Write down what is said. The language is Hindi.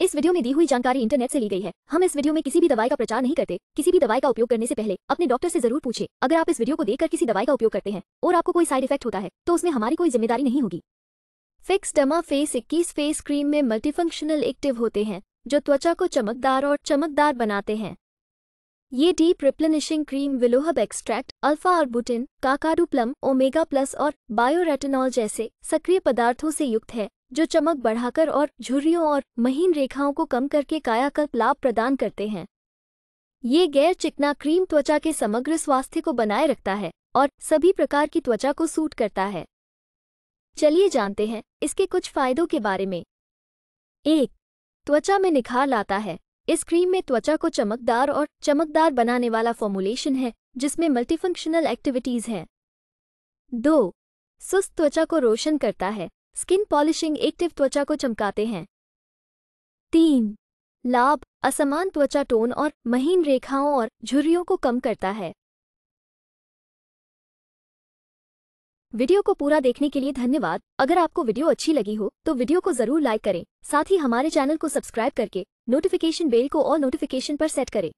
इस वीडियो में दी हुई जानकारी इंटरनेट से ली गई है हम इस वीडियो में किसी भी दवाई का प्रचार नहीं करते किसी भी दवाई का उपयोग करने से पहले अपने डॉक्टर से जरूर पूछे अगर आप इस वीडियो को देखकर किसी दवाई का उपयोग करते हैं और आपको कोई साइड इफेक्ट होता है तो उसमें हमारी कोई जिम्मेदारी नहीं होगी फिक्स डमा फेस इक्कीस फेस क्रीम में मल्टीफंक्शनल एक्टिव होते हैं जो त्वचा को चमकदार और चमकदार बनाते हैं ये deep replenishing cream willowherb extract alpha arbutin Kakadu plum omega plus और बायोरेटेनॉल जैसे सक्रिय पदार्थों से युक्त है जो चमक बढ़ाकर और झुर्रियों और महीन रेखाओं को कम करके कायाकल्प लाभ प्रदान करते हैं ये गैर चिकना क्रीम त्वचा के समग्र स्वास्थ्य को बनाए रखता है और सभी प्रकार की त्वचा को सूट करता है चलिए जानते हैं इसके कुछ फायदों के बारे में एक त्वचा में निखार लाता है इस क्रीम में त्वचा को चमकदार और चमकदार बनाने वाला फॉर्मूलेशन है जिसमें मल्टीफंक्शनल एक्टिविटीज हैं दो सुस्त त्वचा को रोशन करता है स्किन पॉलिशिंग एक्टिव त्वचा को चमकाते हैं तीन लाभ असमान त्वचा टोन और महीन रेखाओं और झुर्रियों को कम करता है वीडियो को पूरा देखने के लिए धन्यवाद अगर आपको वीडियो अच्छी लगी हो तो वीडियो को जरूर लाइक करें साथ ही हमारे चैनल को सब्सक्राइब करके नोटिफिकेशन बेल को और नोटिफिकेशन पर सेट करें